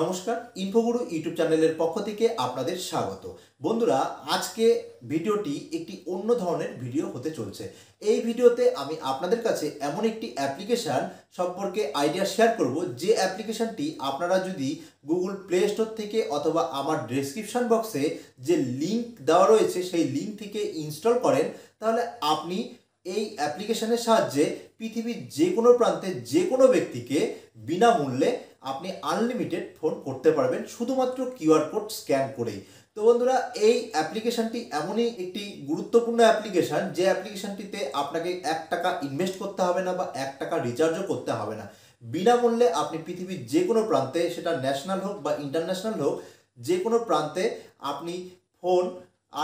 নমস্কার ইনফোগুরু ইউটিউব চ্যানেলের পক্ষ থেকে আপনাদের স্বাগত বন্ধুরা আজকে ভিডিওটি একটি অন্য ধরনের ভিডিও হতে চলছে এই ভিডিওতে আমি আপনাদের কাছে এমন একটি অ্যাপ্লিকেশান সম্পর্কে আইডিয়া শেয়ার করব যে অ্যাপ্লিকেশানটি আপনারা যদি গুগল প্লে স্টোর থেকে অথবা আমার ডিসক্রিপশান বক্সে যে লিঙ্ক দেওয়া রয়েছে সেই লিঙ্ক থেকে ইনস্টল করেন তাহলে আপনি এই অ্যাপ্লিকেশানের সাহায্যে পৃথিবীর যে কোনো প্রান্তে যে কোনো ব্যক্তিকে বিনামূল্যে আপনি আনলিমিটেড ফোন করতে পারবেন শুধুমাত্র কিউআর কোড স্ক্যান করেই তো বন্ধুরা এই অ্যাপ্লিকেশানটি এমনই একটি গুরুত্বপূর্ণ অ্যাপ্লিকেশান যে অ্যাপ্লিকেশানটিতে আপনাকে এক টাকা ইনভেস্ট করতে হবে না বা এক টাকা রিচার্জও করতে হবে না বিনামূল্যে আপনি পৃথিবীর যে কোনো প্রান্তে সেটা ন্যাশনাল হোক বা ইন্টারন্যাশনাল হোক যে কোনো প্রান্তে আপনি ফোন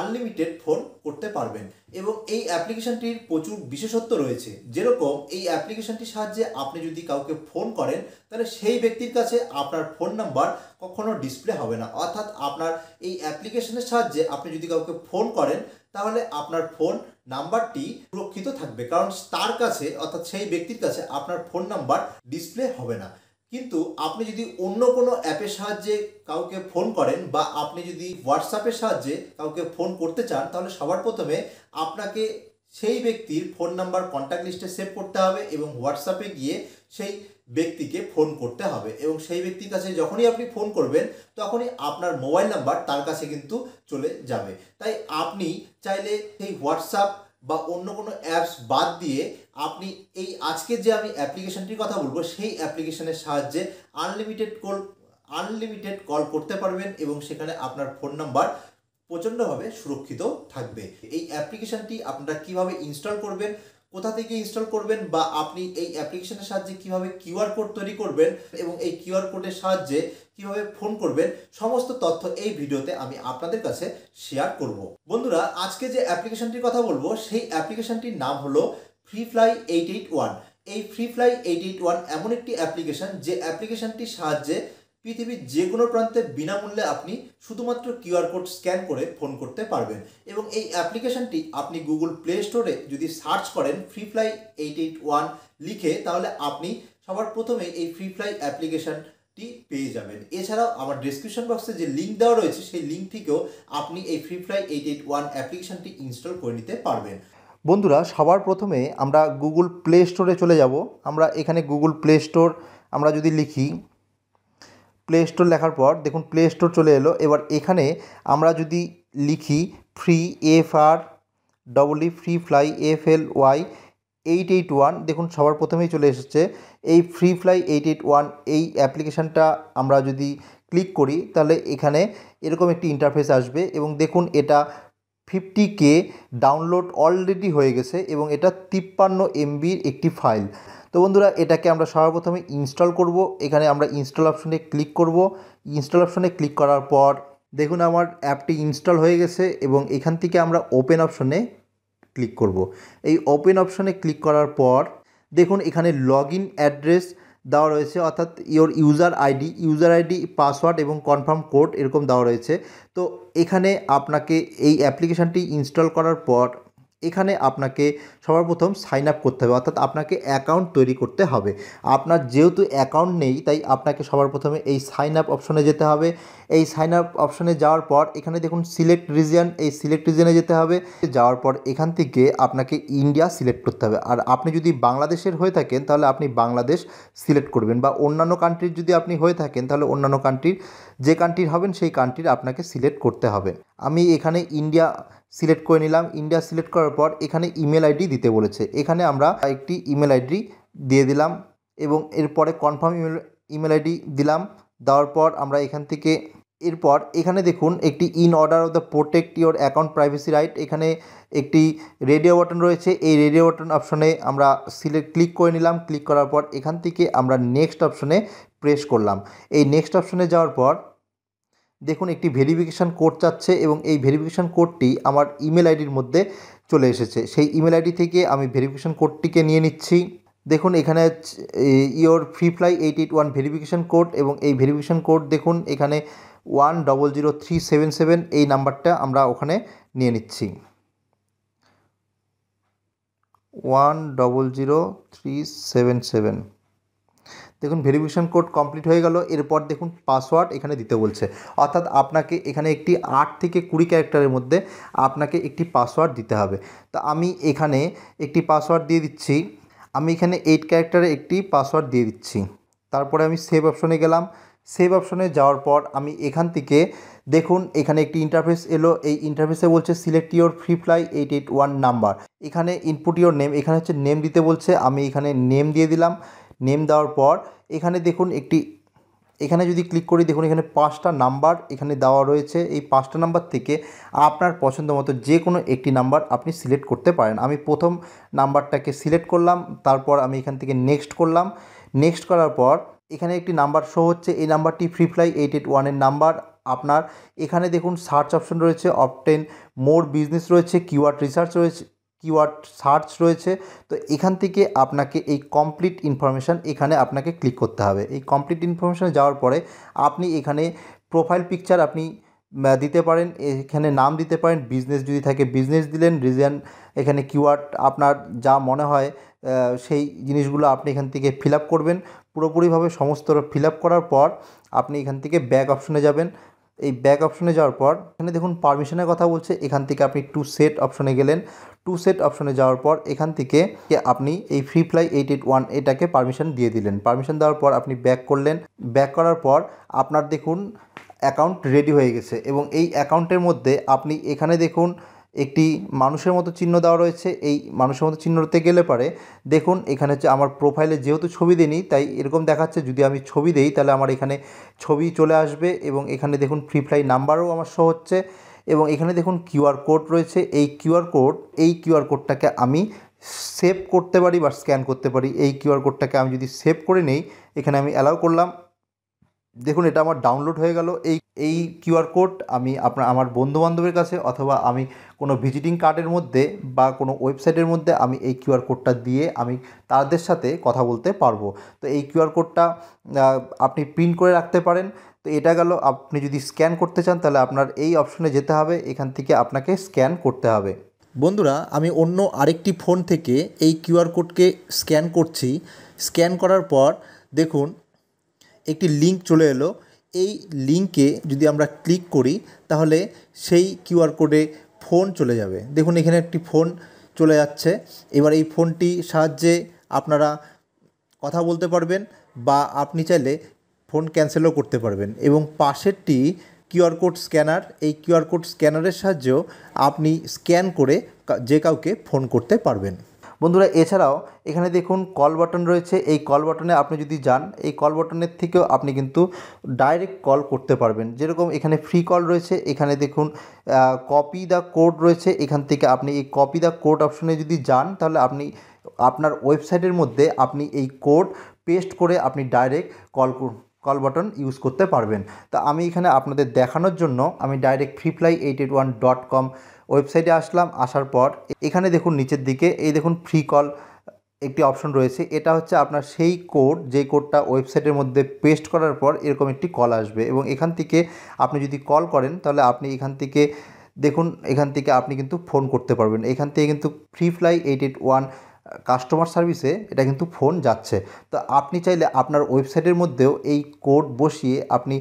আনলিমিটেড ফোন করতে পারবেন এবং এই অ্যাপ্লিকেশনটির প্রচুর বিশেষত্ব রয়েছে যেরকম এই অ্যাপ্লিকেশনটির সাহায্যে আপনি যদি কাউকে ফোন করেন তাহলে সেই ব্যক্তির কাছে আপনার ফোন নাম্বার কখনো ডিসপ্লে হবে না অর্থাৎ আপনার এই অ্যাপ্লিকেশনের সাহায্যে আপনি যদি কাউকে ফোন করেন তাহলে আপনার ফোন নাম্বারটি সুরক্ষিত থাকবে কারণ তার কাছে অর্থাৎ সেই ব্যক্তির কাছে আপনার ফোন নাম্বার ডিসপ্লে হবে না কিন্তু আপনি যদি অন্য কোনো অ্যাপের সাহায্যে কাউকে ফোন করেন বা আপনি যদি হোয়াটসঅ্যাপের সাহায্যে কাউকে ফোন করতে চান তাহলে সবার প্রথমে আপনাকে সেই ব্যক্তির ফোন নাম্বার কন্ট্যাক্ট লিস্টে সেভ করতে হবে এবং হোয়াটসঅ্যাপে গিয়ে সেই ব্যক্তিকে ফোন করতে হবে এবং সেই ব্যক্তির কাছে যখনই আপনি ফোন করবেন তখনই আপনার মোবাইল নাম্বার তার কাছে কিন্তু চলে যাবে তাই আপনি চাইলে সেই হোয়াটসঅ্যাপ বা অন্য কোনো অ্যাপস বাদ দিয়ে আপনি এই আজকে যে আমি অ্যাপ্লিকেশনটির কথা বলবো সেই অ্যাপ্লিকেশনের সাহায্যে আনলিমিটেড কল আনলিমিটেড কল করতে পারবেন এবং সেখানে আপনার ফোন নাম্বার প্রচণ্ডভাবে সুরক্ষিত থাকবে এই অ্যাপ্লিকেশনটি আপনারা কিভাবে ইনস্টল করবেন কোথা থেকে ইনস্টল করবেন বা আপনি এই অ্যাপ্লিকেশনের সাহায্যে কিভাবে কিউআর কোড তৈরি করবেন এবং এই কিউআর কোডের সাহায্যে কিভাবে ফোন করবেন সমস্ত তথ্য এই ভিডিওতে আমি আপনাদের কাছে শেয়ার করব বন্ধুরা আজকে যে অ্যাপ্লিকেশনটির কথা বলবো সেই অ্যাপ্লিকেশনটির নাম হলো free fly eight eight one এই free fly eight eight one এমন একটি অ্যাপ্লিকেশন যে অ্যাপ্লিকেশনটির সাহায্যে পৃথিবীর যে কোনো প্রান্তে বিনামূল্যে আপনি শুধুমাত্র কিউআর কোড স্ক্যান করে ফোন করতে পারবেন এবং এই অ্যাপ্লিকেশনটি আপনি গুগল প্লে স্টোরে যদি সার্চ করেন free fly eight eight one লিখে তাহলে আপনি সবার প্রথমে এই ফ্রি ফ্লাই অ্যাপ্লিকেশনটি পেয়ে যাবেন এছাড়াও আমার ডিসক্রিপশন বক্সে যে লিঙ্ক দেওয়া রয়েছে সেই লিঙ্ক থেকেও আপনি এই free fly eight eight one অ্যাপ্লিকেশনটি ইনস্টল করে নিতে পারবেন বন্ধুরা সবার প্রথমে আমরা গুগল প্লে স্টোরে চলে যাব আমরা এখানে গুগল প্লে স্টোর আমরা যদি লিখি প্লে স্টোর লেখার পর দেখুন প্লে স্টোর চলে এলো এবার এখানে আমরা যদি লিখি free F R double E free fly F L Y eight eight one দেখুন সবার প্রথমেই চলে এসেছে এই free fly eight eight one এই অ্যাপ্লিকেশানটা আমরা যদি ক্লিক করি তাহলে এখানে এরকম একটি ইন্টারফেস আসবে এবং দেখুন এটা ফিফটি কে ডাউনলোড অলরেডি হয়ে গেছে এবং এটা তিপ্পান্ন এমবির একটি ফাইল তো বন্ধুরা এটাকে আমরা সর্বপ্রথমে ইনস্টল করব এখানে আমরা ইনস্টল অপশনে ক্লিক করব ইনস্টল অপশনে ক্লিক করার পর দেখুন আমার অ্যাপটি ইনস্টল হয়ে গেছে এবং এখান থেকে আমরা ওপেন অপশনে ক্লিক করব এই ওপেন অপশনে ক্লিক করার পর দেখুন এখানে লগ ইন অ্যাড্রেস দেওয়া রয়েছে অর্থাৎ your user ID user ID password এবং কনফার্ম কোড এরকম দেওয়া রয়েছে তো এখানে আপনাকে এই অ্যাপ্লিকেশানটি ইনস্টল করার পর এখানে আপনাকে সবার প্রথম সাইন আপ করতে হবে অর্থাৎ আপনাকে অ্যাকাউন্ট তৈরি করতে হবে আপনার যেহেতু অ্যাকাউন্ট নেই তাই আপনাকে সবার প্রথমে এই সাইন আপ অপশনে যেতে হবে এই সাইন আপ অপশনে যাওয়ার পর এখানে দেখুন সিলেক্ট রিজিয়ন এই সিলেক্ট রিজিয়নে যেতে হবে যাওয়ার পর এখান থেকে আপনাকে ইন্ডিয়া সিলেক্ট করতে হবে আর আপনি যদি বাংলাদেশের হয়ে থাকেন তাহলে আপনি বাংলাদেশ সিলেক্ট করবেন বা অন্যান্য কান্ট্রির যদি আপনি হয়ে থাকেন তাহলে অন্যান্য কান্ট্রির যে কান্ট্রির হবেন সেই কান্ট্রির আপনাকে সিলেক্ট করতে হবে আমি এখানে ইন্ডিয়া সিলেক্ট করে নিলাম ইন্ডিয়া সিলেক্ট করার পর এখানে ইমেল আইডি দিতে বলেছে এখানে আমরা একটি ইমেল আইডি দিয়ে দিলাম এবং এরপরে কনফার্ম ইমেল ইমেল আইডি দিলাম দেওয়ার পর আমরা এখান থেকে এরপর এখানে দেখুন একটি in order of the protect your account privacy right এখানে একটি রেডিও বাটন রয়েছে এই রেডিও বাটন অপশনে আমরা সিলেক্ট ক্লিক করে নিলাম ক্লিক করার পর এখান থেকে আমরা নেক্সট অপশনে প্রেস করলাম এই নেক্সট অপশনে যাওয়ার পর দেখুন একটি ভেরিফিকেশান কোড চাচ্ছে এবং এই ভেরিফিকেশান কোডটি আমার ইমেল আইডির মধ্যে চলে এসেছে সেই ইমেল আইডি থেকে আমি ভেরিফিকেশান কোডটিকে নিয়ে নিচ্ছি দেখুন এখানে your free fly eight eight one verification code এবং এই ভেরিফিকেশান কোড দেখুন এখানে one double zero three seven seven এই নাম্বারটা আমরা ওখানে নিয়ে নিচ্ছি one double zero three seven seven দেখুন ভেরিফিকেশান কোড কমপ্লিট হয়ে গেল এরপর দেখুন পাসওয়ার্ড এখানে দিতে বলছে অর্থাৎ আপনাকে এখানে একটি আট থেকে কুড়ি ক্যারেক্টারের মধ্যে আপনাকে একটি পাসওয়ার্ড দিতে হবে তো আমি এখানে একটি পাসওয়ার্ড দিয়ে দিচ্ছি আমি এখানে এইট ক্যারেক্টারে একটি পাসওয়ার্ড দিয়ে দিচ্ছি তারপরে আমি সেভ অপশনে গেলাম সেভ অপশনে যাওয়ার পর আমি এখান থেকে দেখুন এখানে একটি ইন্টারফেস এলো এই ইন্টারফেসে বলছে select your free fly eight eight one number এখানে ইনপুট ইউর নেম এখানে হচ্ছে নেম দিতে বলছে আমি এখানে নেম দিয়ে দিলাম নেম দেওয়ার পর এখানে দেখুন একটি এখানে যদি ক্লিক করি দেখুন এখানে পাঁচটা নাম্বার এখানে দেওয়া রয়েছে এই পাঁচটা নাম্বার থেকে আপনার পছন্দ মতো যে কোনো একটি নাম্বার আপনি সিলেক্ট করতে পারেন আমি প্রথম নাম্বারটাকে সিলেক্ট করলাম তারপর আমি এখান থেকে নেক্সট করলাম নেক্সট করার পর এখানে একটি নাম্বার শো হচ্ছে এই নাম্বারটি ফ্রিফ্লাই এইট এইট ওয়ানের নাম্বার আপনার এখানে দেখুন সার্চ অপশন রয়েছে অপটেন মোর বিজনেস রয়েছে কিওয়ার্ড রিসার্চ রয়েছে কিওয়ার্ড সার্চ রয়েছে তো এখান থেকে আপনাকে এই কমপ্লিট ইনফরমেশান এখানে আপনাকে ক্লিক করতে হবে এই কমপ্লিট ইনফরমেশানে যাওয়ার পরে আপনি এখানে প্রোফাইল পিকচার আপনি দিতে পারেন এখানে নাম দিতে পারেন বিজনেস যদি থাকে বিজনেস দিলেন রিজন এখানে কিওয়ার্ড আপনার যা মনে হয় সেই জিনিসগুলো আপনি এখান থেকে ফিল করবেন পুরোপুরিভাবে সমস্ত ফিল করার পর আপনি এখান থেকে ব্যাক অপশনে যাবেন এই ব্যাক অপশনে যাওয়ার পর এখানে দেখুন পারমিশনের কথা বলছে এখান থেকে আপনি টু সেট অপশনে গেলেন টু সেট অপশনে যাওয়ার পর এখান থেকে আপনি এই free fly eight eight one এটাকে পারমিশন দিয়ে দিলেন পারমিশন দেওয়ার পর আপনি ব্যাক করলেন ব্যাক করার পর আপনার দেখুন অ্যাকাউন্ট রেডি হয়ে গেছে এবং এই অ্যাকাউন্টের মধ্যে আপনি এখানে দেখুন একটি মানুষের মতো চিহ্ন দেওয়া রয়েছে এই মানুষের মতো চিহ্নতে গেলে পারে দেখুন এখানে হচ্ছে আমার প্রোফাইলে যেহেতু ছবি দিইনি তাই এরকম দেখাচ্ছে যদি আমি ছবি দেই তাহলে আমার এখানে ছবি চলে আসবে এবং এখানে দেখুন ফ্রি ফ্লাই নাম্বারও আমার শো হচ্ছে এবং এখানে দেখুন কিউআর কোড রয়েছে এই কিউআর কোড এই কিউআর কোডটাকে আমি সেভ করতে পারি বা স্ক্যান করতে পারি এই কিউআর কোডটাকে আমি যদি সেভ করে নেই এখানে আমি অ্যালাউ করলাম দেখুন এটা আমার ডাউনলোড হয়ে গেল এই এই কিউআর কোড আমি আপনার আমার বন্ধুবান্ধবের কাছে অথবা আমি কোনো ভিজিটিং কার্ডের মধ্যে বা কোনো ওয়েবসাইটের মধ্যে আমি এই কিউআর কোডটা দিয়ে আমি তাদের সাথে কথা বলতে পারবো তো এই কিউআর কোডটা আপনি প্রিন্ট করে রাখতে পারেন তো এটা গেল আপনি যদি স্ক্যান করতে চান তাহলে আপনার এই অপশনে যেতে হবে এখান থেকে আপনাকে স্ক্যান করতে হবে বন্ধুরা আমি অন্য আরেকটি ফোন থেকে এই কিউআর কোডকে স্ক্যান করছি স্ক্যান করার পর দেখুন একটি লিঙ্ক চলে এলো এই লিঙ্কে যদি আমরা ক্লিক করি তাহলে সেই কিউআর কোডে ফোন চলে যাবে দেখুন এখানে একটি ফোন চলে যাচ্ছে এবার এই ফোনটি সাহায্যে আপনারা কথা বলতে পারবেন বা আপনি চাইলে ফোন ক্যান্সেলও করতে পারবেন এবং পাশেরটি কিউআর কোড স্ক্যানার এই কিউআর কোড স্ক্যানারের সাহায্যেও আপনি স্ক্যান করে যে কাউকে ফোন করতে পারবেন বন্ধুরা এছাড়াও এখানে দেখুন কল বাটন রয়েছে এই কল বাটনে আপনি যদি যান এই কল বাটনের থেকেও আপনি কিন্তু ডাইরেক্ট কল করতে পারবেন যেরকম এখানে ফ্রি কল রয়েছে এখানে দেখুন কপি দ্য কোড রয়েছে এখান থেকে আপনি এই কপি দ্য কোড অপশনে যদি যান তাহলে আপনি আপনার ওয়েবসাইটের মধ্যে আপনি এই কোড পেস্ট করে আপনি direct call call button use করতে পারবেন তা আমি এখানে আপনাদের দেখানোর জন্য আমি direct free fly eight eight one dot com ওয়েবসাইটে আসলাম আসার পর এখানে দেখুন নিচের দিকে এই দেখুন ফ্রি কল একটি অপশন রয়েছে এটা হচ্ছে আপনার সেই কোড যে কোডটা ওয়েবসাইটের মধ্যে পেস্ট করার পর এরকম একটি কল আসবে এবং এখান থেকে আপনি যদি কল করেন তাহলে আপনি এখান থেকে দেখুন এখান থেকে আপনি কিন্তু ফোন করতে পারবেন এখান থেকে কিন্তু free fly eight eight one customer সার্ভিসে এটা কিন্তু ফোন যাচ্ছে তো আপনি চাইলে আপনার ওয়েবসাইটের মধ্যেও এই কোড বসিয়ে আপনি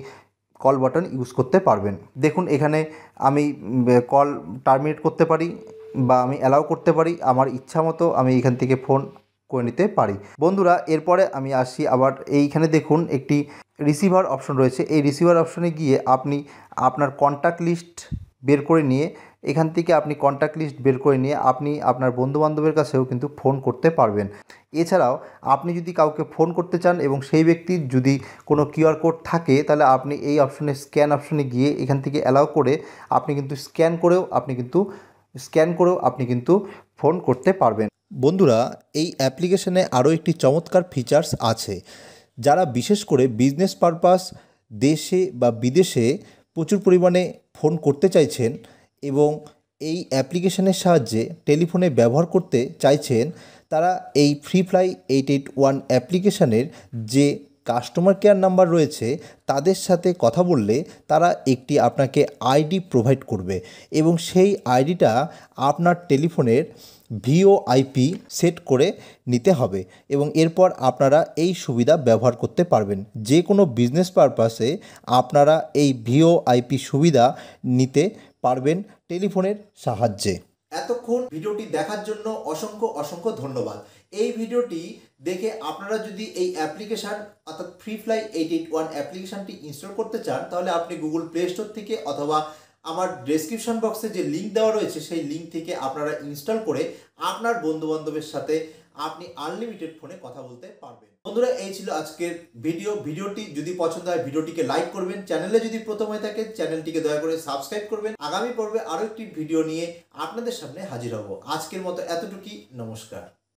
কল বাটন ইউজ করতে পারবেন দেখুন এখানে আমি কল টার্মিনেট করতে পারি বা আমি অ্যালাউ করতে পারি আমার ইচ্ছা মতো আমি এখান থেকে ফোন করে নিতে পারি বন্ধুরা এরপরে আমি আসি আবার এইখানে দেখুন একটি রিসিভার অপশন রয়েছে এই রিসিভার অপশনে গিয়ে আপনি আপনার কন্ট্যাক্ট লিস্ট বের করে নিয়ে এখান থেকে আপনি কন্ট্যাক্ট লিস্ট বের করে নিয়ে আপনি আপনার বন্ধুবান্ধবের কাছেও কিন্তু ফোন করতে পারবেন এছাড়াও আপনি যদি কাউকে ফোন করতে চান এবং সেই ব্যক্তির যদি কোনো কিউআর কোড থাকে তাহলে আপনি এই অপশনে স্ক্যান অপশনে গিয়ে এখান থেকে অ্যালাউ করে আপনি কিন্তু স্ক্যান করেও আপনি কিন্তু স্ক্যান করেও আপনি কিন্তু ফোন করতে পারবেন বন্ধুরা এই অ্যাপ্লিকেশনে আরও একটি চমৎকার ফিচার্স আছে যারা বিশেষ করে বিজনেস পারপাস দেশে বা বিদেশে প্রচুর পরিমাণে ফোন করতে চাইছেন এবং এই অ্যাপ্লিকেশনের সাহায্যে টেলিফোনে ব্যবহার করতে চাইছেন তারা এই free fly eight eight one অ্যাপ্লিকেশানের যে কাস্টমার কেয়ার নাম্বার রয়েছে তাদের সাথে কথা বললে তারা একটি আপনাকে আইডি প্রোভাইড করবে এবং সেই আইডিটা আপনার টেলিফোনের ভিওআইপি সেট করে নিতে হবে এবং এরপর আপনারা এই সুবিধা ব্যবহার করতে পারবেন যে কোনো বিজনেস পারপাসে আপনারা এই ভিওআইপি সুবিধা নিতে পারবেন টেলিফোনের সাহায্যে এতক্ষণ ভিডিওটি দেখার জন্য অসংখ্য অসংখ্য ধন্যবাদ এই ভিডিওটি দেখে আপনারা যদি এই অ্যাপ্লিকেশান অর্থাৎ free fly eight eight one অ্যাপ্লিকেশানটি ইনস্টল করতে চান তাহলে আপনি গুগল প্লে স্টোর থেকে অথবা আমার ডেসক্রিপশন বক্সে যে লিঙ্ক দেওয়া রয়েছে সেই লিঙ্ক থেকে আপনারা ইনস্টল করে আপনার বন্ধুবান্ধবের সাথে আপনি আনলিমিটেড ফোনে কথা বলতে পারবেন বন্ধুরা এই ছিল আজকের ভিডিও ভিডিওটি যদি পছন্দ হয় ভিডিওটিকে লাইক করবেন চ্যানেলে যদি প্রথম হয়ে থাকে চ্যানেলটিকে দয়া করে সাবস্ক্রাইব করবেন আগামী পর্বে আরও একটি ভিডিও নিয়ে আপনাদের সামনে হাজির হব আজকের মতো এতটুকুই নমস্কার